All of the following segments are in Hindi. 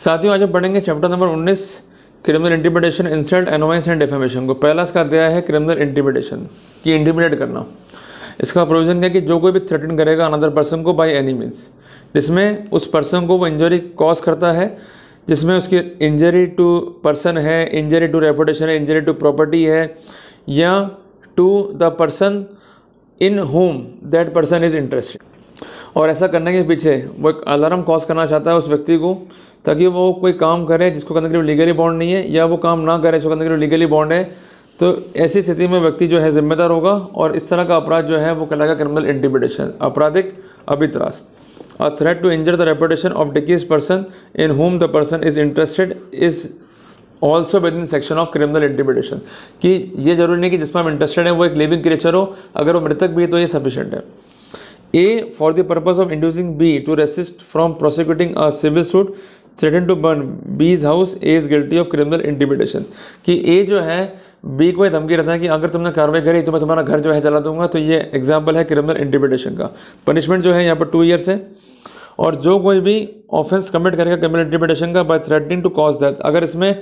साथियों आज हम पढ़ेंगे chapter number 19 criminal intimidation insult annoyance and defamation को पहला इसका दिया है क्रिमिनल इंटीमिडेशन कि इंटीमिडेट करना इसका प्रोविजन क्या कि जो कोई भी थ्रेटन करेगा अनदर पर्सन को बाय एनी मीन्स जिसमें उस पर्सन को वो इंजरी कॉज करता है जिसमें उसकी इंजरी टू पर्सन है इंजरी टू रेपुटेशन है इंजरी टू प्रॉपर्टी है या to the person in whom that person is interested और ऐसा करने के पीछे वो एक अलार्म कॉज करना चाहता है उस व्यक्ति को ताकि वो कोई काम करे जिसको करने के लिए लीगली बॉन्ड नहीं है या वो काम ना करे जिसको करने के लिए लीगली बॉन्ड है तो ऐसी स्थिति में व्यक्ति जो है जिम्मेदार होगा और इस तरह का अपराध जो है वो कहलाएगा क्रिमिनल इंटिमिडेशन आपराधिक अभित्रास a threat to injure the reputation of डिकीज person in whom the person is interested is also within section of criminal intimidation कि ये जरूरी नहीं कि जिसमें हम इंटरेस्टेड हैं वो एक लिविंग क्रिएचर हो अगर वो मृतक भी है तो ये सफिशेंट है A. For the purpose of inducing B to resist from prosecuting a civil suit threatened to burn B's house, A is guilty of criminal intimidation. कि A जो है B को धमकी रहता है कि अगर तुमने कार्रवाई करी तो मैं तुम्हारा घर जो है चला दूंगा तो ये एग्जाम्पल है क्रिमिनल इंटिमिडेशन का पनिशमेंट जो है यहाँ पर टू ईयर्स है और जो कोई भी ऑफेंस कमिट करेगा क्रिमिनल इंटिमिडेशन का by threatening to cause death अगर इसमें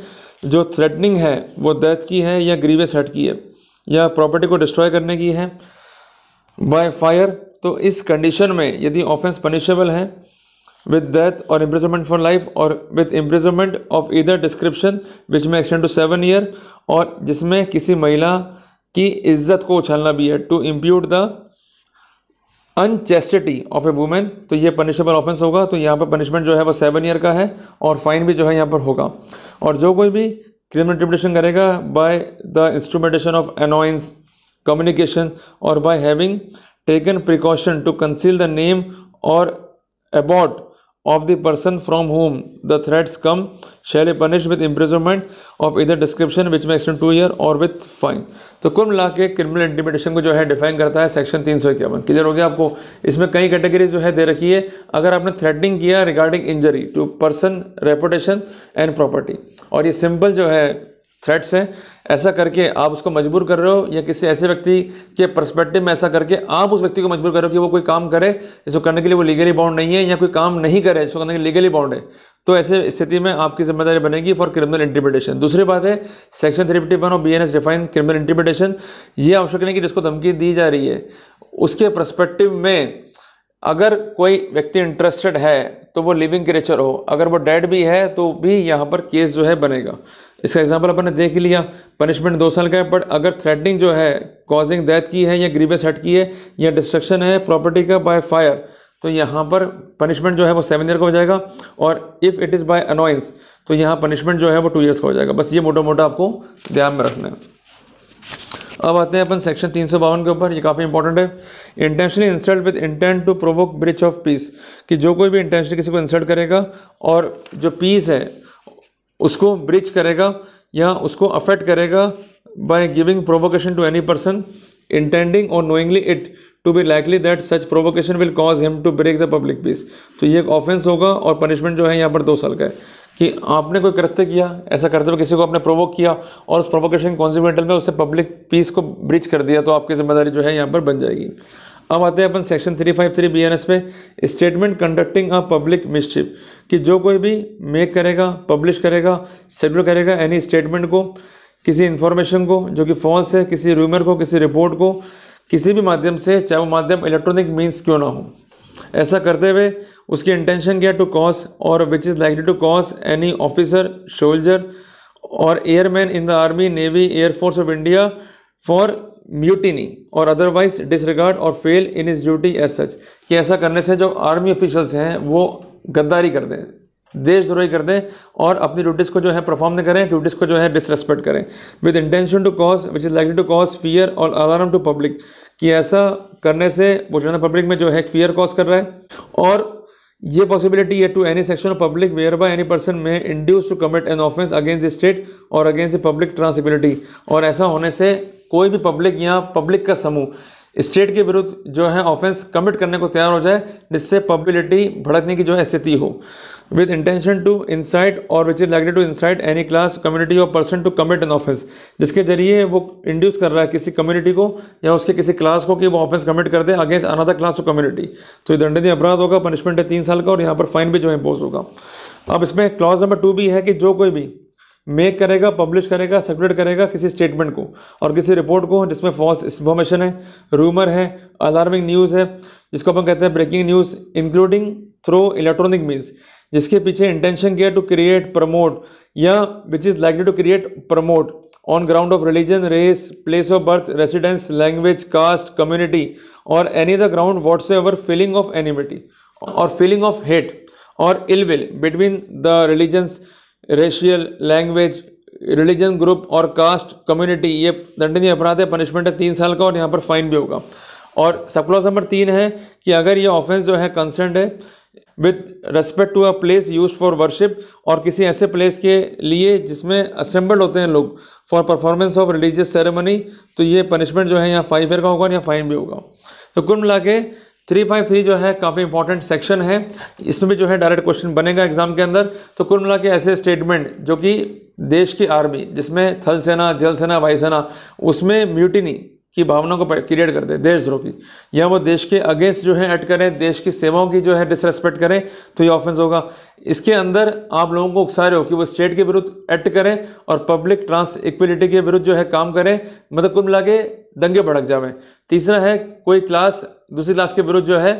जो थ्रेटनिंग है वो डेथ की है या ग्रीवियस हट की है या प्रॉपर्टी को डिस्ट्रॉय करने की है बाय फायर तो इस कंडीशन में यदि ऑफेंस पनिशेबल है विद डेथ और इम्प्रिजमेंट फॉर लाइफ और with imprisonment of either description which may extend to seven year और जिसमें किसी महिला की इज्जत को उछालना भी है to impute the unchastity of a women तो ये पनिशेबल ऑफेंस होगा तो यहाँ पर पनिशमेंट जो है वो सेवन ईयर का है और फाइन भी जो है यहाँ पर होगा और जो कोई भी क्रिमिनल ट्रिब्यूटेशन करेगा by the instrumentation of anonymous communication और by having taken precaution to conceal the name or abort of the person from whom the threats come shall be punished with imprisonment of either description which may extend two year or with fine to kul मिला के क्रिमिनल इंटीमिडेशन को जो है डिफाइन करता है सेक्शन तीन सौ इक्यावन क्लियर हो गया आपको इसमें कई कैटेगरी जो है दे रखी है अगर आपने थ्रेटनिंग किया regarding injury to person reputation and property और ये सिंपल थ्रेट्स हैं ऐसा करके आप उसको मजबूर कर रहे हो या किसी ऐसे व्यक्ति के परस्पेक्टिव में ऐसा करके आप उस व्यक्ति को मजबूर कर रहे हो कि वो कोई काम करे जिसको करने के लिए वो लीगली बाउंड नहीं है या कोई काम नहीं करे जिसको करने के लिए लीगली बाउंड है तो ऐसे स्थिति में आपकी जिम्मेदारी बनेगी फॉर क्रिमिनल इंटरप्रिटेशन दूसरी बात है सेक्शन थ्री फिफ्टी वन और B N S define criminal interpretation ये आवश्यक नहीं कि जिसको धमकी दी जा रही है उसके परस्पेक्टिव में अगर कोई व्यक्ति इंटरेस्टेड है तो वो लिविंग क्रिएचर हो अगर वो डेड भी है तो भी यहाँ पर केस जो है बनेगा इसका एग्जाम्पल अपन ने देख लिया पनिशमेंट दो साल का है बट अगर थ्रेडिंग जो है कॉजिंग डेथ की है या ग्रीवियस हट की है या डिस्ट्रक्शन है प्रॉपर्टी का बाय फायर तो यहाँ पर पनिशमेंट जो है वो सेवन ईयर का हो जाएगा और if it is by anonymous तो यहाँ पनिशमेंट जो है वो टू ईयर्स का हो जाएगा बस ये मोटा मोटा आपको ध्यान में रखना है अब आते हैं अपन सेक्शन तीन सौ बावन के ऊपर ये काफ़ी इंपॉर्टेंट है intentionally insult with intent to provoke breach of peace कि जो कोई भी इंटेंशनली किसी को इंसल्ट करेगा और जो पीस है उसको ब्रिच करेगा या उसको अफेक्ट करेगा by giving provocation to any person intending और knowingly it to be likely that such provocation will cause him to break the public peace तो ये एक ऑफेंस होगा और पनिशमेंट जो है यहाँ पर दो साल का है कि आपने कोई कृत्य किया ऐसा करते हुए किसी को आपने प्रोवोक किया और उस प्रोवोकेशन कॉन्सिमेंटल में उससे पब्लिक पीस को ब्रिज कर दिया तो आपकी जिम्मेदारी जो है यहाँ पर बन जाएगी अब आते हैं अपन section three five three B N S में statement conducting a public mischief कि जो कोई भी मेक करेगा पब्लिश करेगा शेड्यूल करेगा एनी स्टेटमेंट को किसी इन्फॉर्मेशन को जो कि फॉल्स है किसी रूमर को किसी रिपोर्ट को किसी भी माध्यम से चाहे वो माध्यम इलेक्ट्रॉनिक मीन्स क्यों ना हो ऐसा करते हुए उसकी इंटेंशन क्या टू कॉज और which is likely to cause any officer soldier और airman in the army navy air force of India for mutiny और अदरवाइज डिसरिगार्ड और fail in his duty as such कि ऐसा करने से जो आर्मी ऑफिशल्स हैं वो गद्दारी कर दें देशद्रोही कर दें और अपनी ड्यूटीज़ को जो है परफॉर्म नहीं करें ड्यूटीज़ को जो है डिसरेस्पेक्ट करें with intention to cause which is likely to cause fear और अलार्म टू पब्लिक कि ऐसा करने से वो जो है पब्लिक में जो है फियर कॉज कर रहा है और ये पॉसिबिलिटी है to any section of public whereby any person may induce to commit an offence against the state और अगेंस्ट द पब्लिक ट्रांसिबिलिटी और ऐसा होने से कोई भी पब्लिक या पब्लिक का समूह स्टेट के विरुद्ध जो है ऑफेंस कमिट करने को तैयार हो जाए जिससे पब्लिटी भड़कने की जो है स्थिति हो विद इंटेंशन टू इंसाइट और which is likely to incite any class community और person to commit an offence जिसके जरिए वो इंड्यूस कर रहा है किसी कम्युनिटी को या उसके किसी क्लास को कि वो ऑफेंस कमिट कर दे against another class of community तो ये दंडनीय अपराध होगा पनिशमेंट है तीन साल का और यहाँ पर फाइन भी जो है इम्पोज होगा अब इसमें क्लॉज नंबर टू भी है कि जो कोई भी मेक करेगा पब्लिश करेगा सर्कुलेट करेगा किसी स्टेटमेंट को और किसी रिपोर्ट को जिसमें फॉल्स इन्फॉर्मेशन है रूमर है अलार्मिंग न्यूज़ है जिसको अपन कहते हैं breaking news including through electronic means जिसके पीछे इंटेंशन किया टू क्रिएट प्रमोट या which is likely to create promote on ground of religion race place of birth residence language caste community और any the ground whatsoever feeling of enmity और फीलिंग ऑफ हेट और ill will between the religions racial language religion group और कास्ट कम्युनिटी ये दंडनीय अपराध है पनिशमेंट है तीन साल का और यहाँ पर फाइन भी होगा और सब क्लॉज नंबर तीन है कि अगर ये ऑफेंस जो है कंसर्न है with respect to a place use for worship और किसी ऐसे प्लेस के लिए जिसमें असेंबल्ड होते हैं लोग for performance of religious ceremony तो ये पनिशमेंट जो है यहाँ फाइव ईयर का होगा और यहाँ फाइन भी होगा तो कुल मिला के थ्री फाइव थ्री जो है काफ़ी इंपॉर्टेंट सेक्शन है इसमें भी जो है डायरेक्ट क्वेश्चन बनेगा एग्जाम के अंदर तो कुल मिला के ऐसे स्टेटमेंट जो कि देश की आर्मी जिसमें थल सेना जल सेना वायुसेना उसमें म्यूटिनी की भावना को क्रिएट कर दे देशद्रोह की या वो देश के अगेंस्ट जो है अट करें देश की सेवाओं की जो है डिसरेस्पेक्ट करें तो ये ऑफेंस होगा इसके अंदर आप लोगों को उकसा रहे हो कि वो स्टेट के विरुद्ध एक्ट करें और पब्लिक ट्रांस इक्विलिटी के विरुद्ध जो है काम करें मतलब कुल मिला के दंगे भड़क जावे तीसरा है कोई क्लास दूसरी क्लास के विरुद्ध जो है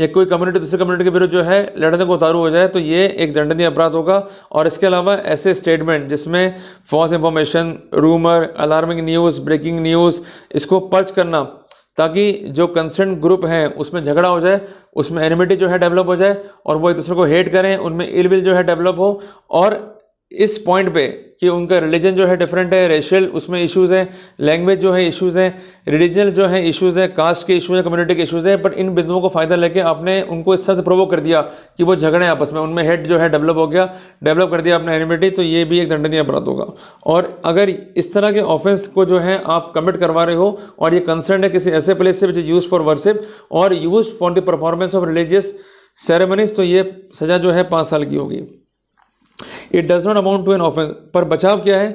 या कोई कम्युनिटी दूसरी कम्युनिटी के विरुद्ध जो है लड़ने को उतारू हो जाए तो ये एक दंडनीय अपराध होगा और इसके अलावा ऐसे स्टेटमेंट जिसमें false information rumour alarming news breaking news इसको पर्च करना ताकि जो कंसर्न ग्रुप हैं उसमें झगड़ा हो जाए उसमें एनिमिटी जो है डेवलप हो जाए और वो एक दूसरे को हेट करें उनमें इल विल जो है डेवलप हो और इस पॉइंट पे कि उनका रिलीजन जो है डिफरेंट है रेशियल उसमें इश्यूज़ हैं लैंग्वेज जो है इश्यूज़ हैं रिलीजनल जो है इश्यूज़ हैं कास्ट के इशूज़ हैं कम्युनिटी के इशूज़ हैं बट इन बिंदुओं को फ़ायदा लेके आपने उनको इस तरह से प्रोवोक कर दिया कि वो झगड़े आपस में उनमें हेड जो है डेवलप हो गया डेवलप कर दिया आपने एनिमिटी तो ये भी एक दंडनीय अपराध होगा और अगर इस तरह के ऑफेंस को जो है आप कमिट करवा रहे हो और ये कंसर्न है किसी ऐसे प्लेस से which is use for worship और use for the performance of religious ceremonies तो ये सज़ा जो है पाँच साल की होगी it does not amount to an offence पर बचाव क्या है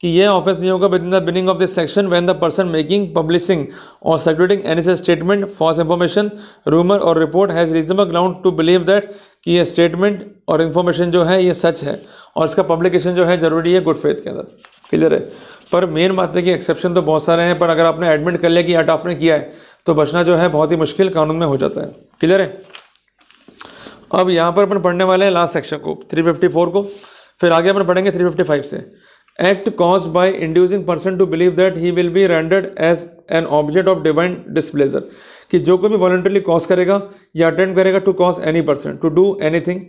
कि यह ऑफेंस नहीं होगा within the meaning of this section when the person making publishing और circulating an as statement false information rumour और report has reasonable ground to believe that कि यह स्टेटमेंट और इन्फॉर्मेशन जो है ये सच है और इसका पब्लिकेशन जो है ज़रूरी है गुड फेथ के अंदर क्लियर है पर मेन बात है कि एक्सेप्शन तो बहुत सारे हैं पर अगर आपने एडमिट कर लिया कि आट हाँ, आपने किया है तो बचना जो है बहुत ही मुश्किल कानून में हो जाता है क्लियर है अब यहाँ पर अपन पढ़ने वाले हैं लास्ट सेक्शन को 354 को फिर आगे अपन पढ़ेंगे 355 से act cause by inducing person to believe that he will be rendered as an object of divine displeasure कि जो कोई भी वॉलेंटरली कॉज करेगा या अटेंड करेगा to cause any person to do anything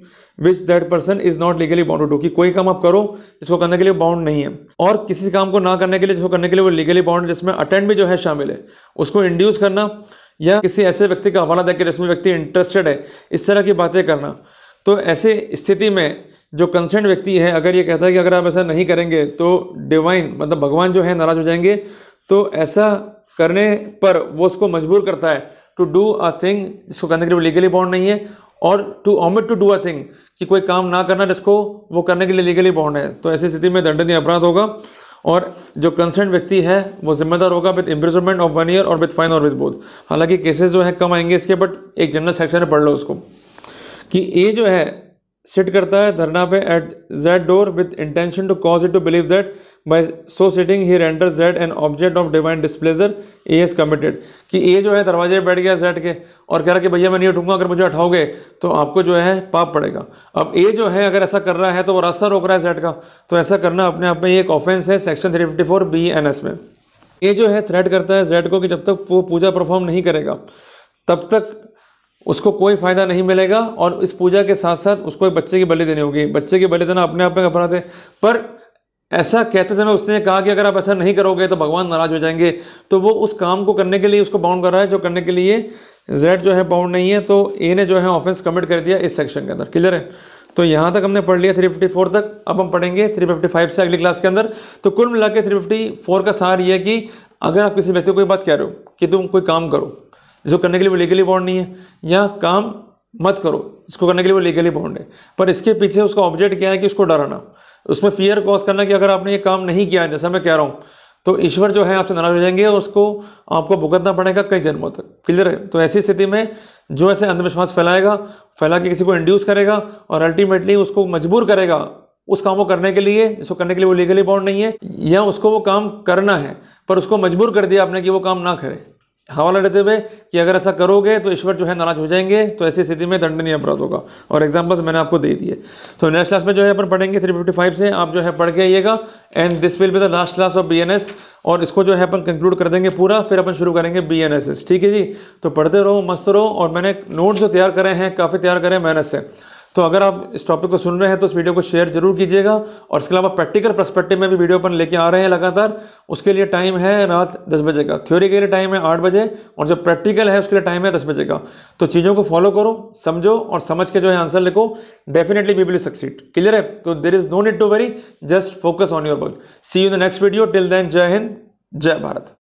which that person is not legally bound to do कि कोई काम आप करो जिसको करने के लिए बाउंड नहीं है और किसी काम को ना करने के लिए जिसको करने के लिए वो लीगली बाउंड जिसमें अटेंड भी जो है शामिल है उसको इंड्यूस करना या किसी ऐसे व्यक्ति का हवाला देकर जिसमें व्यक्ति इंटरेस्टेड है इस तरह की बातें करना तो ऐसे स्थिति में जो कंसर्न व्यक्ति है अगर ये कहता है कि अगर आप ऐसा नहीं करेंगे तो डिवाइन मतलब भगवान जो है नाराज़ हो जाएंगे तो ऐसा करने पर वो उसको मजबूर करता है टू डू अ थिंग जिसको करने के लिए लीगली बाउंड नहीं है और to omit to do a thing कि कोई काम ना करना जिसको वो करने के लिए लीगली बाउंड है तो ऐसी स्थिति में दंडनीय अपराध होगा और जो कंसर्न व्यक्ति है वो जिम्मेदार होगा with imprisonment of one year और विद फाइन और विद बोथ हालांकि केसेस जो है कम आएंगे इसके बट एक जनरल सेक्शन में पढ़ लो उसको कि ए जो है सिट करता है धरना पे at the door with intention to cause it to believe that by so sitting he render the an object of divine displeasure uh is committed कि ए जो है दरवाजे पर बैठ गया जेड के और कह रहा कि भैया मैं नहीं उठूंगा अगर मुझे उठाओगे तो आपको जो है पाप पड़ेगा अब ए जो है अगर ऐसा कर रहा है तो वो रास्ता रोक रहा है जेड का तो ऐसा करना अपने आप में एक ऑफेंस है section three fifty four B N S में ए जो है थ्रेड करता है जेड को कि जब तक वो पूजा परफॉर्म नहीं करेगा तब तक उसको कोई फ़ायदा नहीं मिलेगा और इस पूजा के साथ साथ उसको एक बच्चे की बलि देनी होगी बच्चे की बलि देना अपने आप में अपराध है पर ऐसा कहते समय उसने कहा कि अगर आप ऐसा नहीं करोगे तो भगवान नाराज हो जाएंगे तो वो उस काम को करने के लिए उसको बाउंड कर रहा है जो करने के लिए जेड जो है बाउंड नहीं है तो ए ने जो है ऑफेंस कमिट कर दिया इस सेक्शन के अंदर क्लियर है तो यहाँ तक हमने पढ़ लिया 354 तक अब हम पढ़ेंगे 355 से अगली क्लास के अंदर तो कुल मिला के थ्री का सहार ये है कि अगर आप किसी व्यक्ति को कोई बात कह रहे हो कि तुम कोई काम करो जिसको करने के लिए वो लीगली बॉन्ड नहीं है या काम मत करो इसको करने के लिए वो लीगली बॉन्ड है पर इसके पीछे उसका ऑब्जेक्ट क्या है कि उसको डराना उसमें फियर कॉज करना कि अगर आपने ये काम नहीं किया जैसा मैं कह रहा हूँ तो ईश्वर जो है आपसे नाराज हो जाएंगे और उसको आपको भुगतना पड़ेगा कई जन्मों तक क्लियर है तो ऐसी स्थिति में जो ऐसे अंधविश्वास फैलाएगा फैला के किसी को इंड्यूस करेगा और अल्टीमेटली उसको मजबूर करेगा उस काम को करने के लिए जिसको करने के लिए वो लीगली बॉन्ड नहीं है या उसको वो काम करना है पर उसको मजबूर कर दिया आपने कि वो काम ना करे हवाला देते हुए कि अगर ऐसा करोगे तो ईश्वर जो है नाराज हो जाएंगे तो ऐसी स्थिति में दंडनीय अपराध होगा और एग्जाम्पल्स मैंने आपको दे दिए तो नेक्स्ट क्लास में जो है अपन पढ़ेंगे 355 से आप जो है पढ़ के आइएगा and this will be the last class of B और इसको जो है अपन कंक्लूड कर देंगे पूरा फिर अपन शुरू करेंगे बी ठीक है जी तो पढ़ते रहो मस्त रहो और मैंने नोट्स जो तैयार करे हैं काफ़ी तैयार करें मेहनत से तो अगर आप इस टॉपिक को सुन रहे हैं तो इस वीडियो को शेयर जरूर कीजिएगा और इसके अलावा प्रैक्टिकल परस्पेक्टिव में भी वीडियो अपन लेके आ रहे हैं लगातार उसके लिए टाइम है रात दस बजे का थ्योरी के लिए टाइम है आठ बजे और जो प्रैक्टिकल है उसके लिए टाइम है दस बजे का तो चीज़ों को फॉलो करो समझो और समझ के जो है आंसर लिखो definitely we will succeed clear है तो there is no need to worry just focus on your work see you the next video till then जय हिंद जय भारत